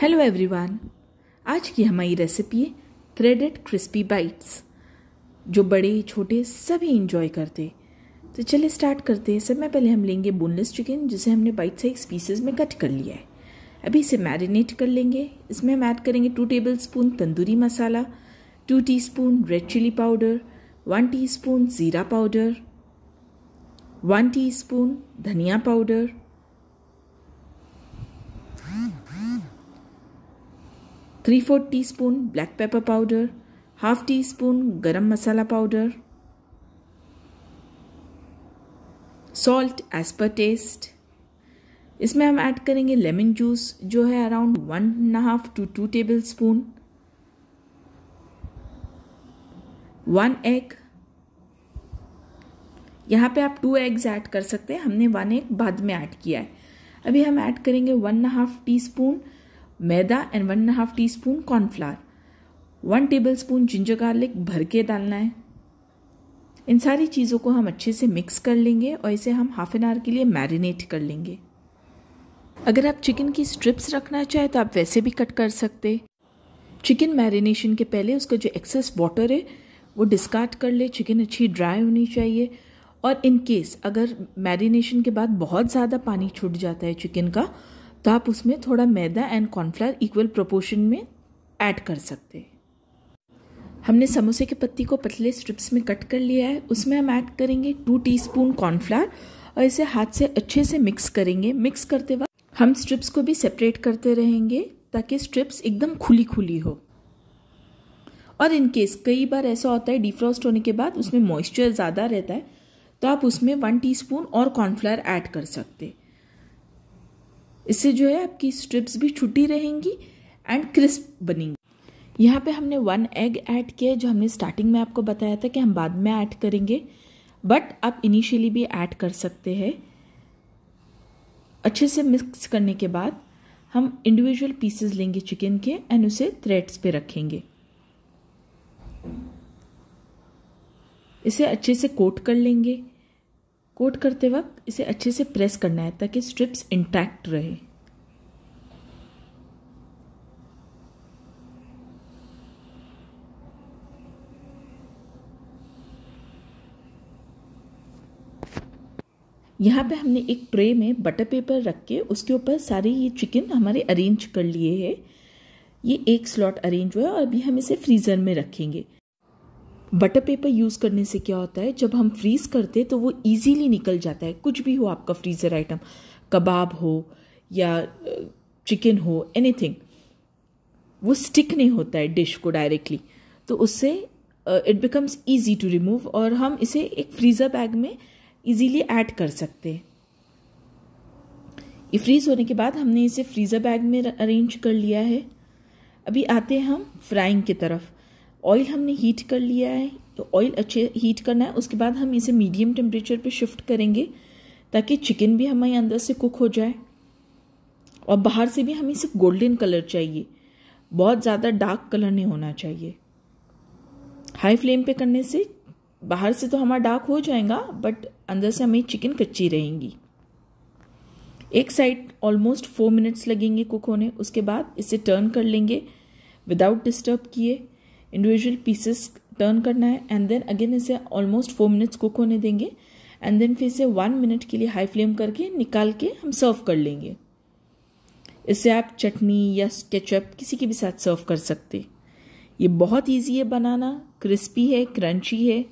hello everyone आज की हमारी रेसिपी है थ्रेडेड क्रिस्पी बाइट्स जो बड़े छोटे सभी इंजॉय करते तो चलिए स्टार्ट करते हैं सबसे पहले हम लेंगे बोनलेस चिकन जिसे हमने बाइट साइज पीसेस में कट कर लिया है अभी इसे मैरिनेट कर लेंगे इसमें हम ऐड करेंगे two tablespoon tandoori masala two teaspoon red chilli powder one teaspoon ज़ीरा पाउडर वन टी स्पून धनिया powder three four teaspoon black pepper powder half teaspoon garam masala powder salt as per taste इसमें हम add करेंगे lemon juice जो है around one and half two two tablespoon one egg यहाँ पे आप to eggs add कर सकते हैं हमने वन एग बाद में ऐड किया है अभी हम ऐड करेंगे one and half teaspoon मैदा and one half teaspoon cornflour one tablespoon ginger garlic भर के डालना है इन सारी चीज़ों को हम अच्छे से मिक्स कर लेंगे और इसे हम हाफ एन आवर के लिए मैरिनेट कर लेंगे अगर आप चिकन की स्ट्रिप्स रखना चाहें तो आप वैसे भी कट कर सकते चिकन मैरिनेशन के पहले उसका जो एक्सेस वाटर है वो डिस्कार्ड कर ले चिकन अच्छी ड्राई होनी चाहिए और इन केस अगर मैरिनेशन के बाद बहुत ज़्यादा पानी छूट जाता है चिकन का तो आप उसमें थोड़ा मैदा एंड कॉर्नफ्लावर इक्वल प्रोपोर्शन में ऐड कर सकते हैं हमने समोसे के पत्ती को पतले स्ट्रिप्स में कट कर लिया है उसमें हम ऐड करेंगे टू टीस्पून कॉर्नफ्लावर और इसे हाथ से अच्छे से मिक्स करेंगे मिक्स करते वक्त हम स्ट्रिप्स को भी सेपरेट करते रहेंगे ताकि स्ट्रिप्स एकदम खुली खुली हो और इन केस कई बार ऐसा होता है डिफ्रॉस्ट होने के बाद उसमें मॉइस्चर ज़्यादा रहता है तो आप उसमें वन टीस्पून और कॉर्नफ्लावर ऐड कर सकते हैं इससे जो है आपकी स्ट्रिप्स भी छुट्टी रहेंगी एंड क्रिस्प बनेंगी यहाँ पे हमने वन एग ऐड किया है जो हमने स्टार्टिंग में आपको बताया था कि हम बाद में ऐड करेंगे बट आप इनिशियली भी ऐड कर सकते हैं अच्छे से मिक्स करने के बाद हम इंडिविजुअल पीसेस लेंगे चिकन के एंड उसे थ्रेड्स पे रखेंगे इसे अच्छे से कोट कर लेंगे कोट करते वक्त इसे अच्छे से प्रेस करना है ताकि स्ट्रिप्स इंटैक्ट रहे यहाँ पे हमने एक ट्रे में बटर पेपर रख के उसके ऊपर सारे ये चिकन हमारे अरेंज कर लिए हैं ये एक स्लॉट अरेंज हुआ है और अभी हम इसे फ्रीज़र में रखेंगे बटर पेपर यूज़ करने से क्या होता है जब हम फ्रीज़ करते हैं तो वो इजीली निकल जाता है कुछ भी हो आपका फ्रीज़र आइटम कबाब हो या चिकन हो एनीथिंग वो स्टिक नहीं होता है डिश को डायरेक्टली तो उससे it becomes easy to remove और हम इसे एक फ्रीज़र बैग में ईजीली ऐड कर सकते हैं ये फ्रीज़ होने के बाद हमने इसे फ्रीज़र बैग में अरेंज कर लिया है अभी आते हैं हम फ्राइंग की तरफ ऑयल हमने हीट कर लिया है तो ऑयल अच्छे हीट करना है उसके बाद हम इसे मीडियम टेम्परेचर पे शिफ्ट करेंगे ताकि चिकन भी हमारे अंदर से कुक हो जाए और बाहर से भी हमें सिर्फ गोल्डन कलर चाहिए बहुत ज़्यादा डार्क कलर नहीं होना चाहिए हाई फ्लेम पे करने से बाहर से तो हमारा डार्क हो जाएगा बट अंदर से हमें चिकन कच्ची रहेंगी एक साइड ऑलमोस्ट फोर मिनट्स लगेंगे कुक होने उसके बाद इसे टर्न कर लेंगे विदाउट डिस्टर्ब किए इंडिविजुअल पीसेस टर्न करना है एंड देन अगेन इसे ऑलमोस्ट फोर मिनट्स कुक होने देंगे एंड देन फिर इसे वन मिनट के लिए हाई फ्लेम करके निकाल के हम सर्व कर लेंगे इसे आप चटनी या केचप किसी के भी साथ सर्व कर सकते ये बहुत ईजी है बनाना क्रिस्पी है क्रंची है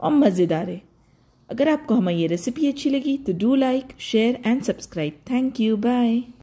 और मज़ेदार है अगर आपको हमारी ये रेसिपी अच्छी लगी तो do like share and subscribe thank you bye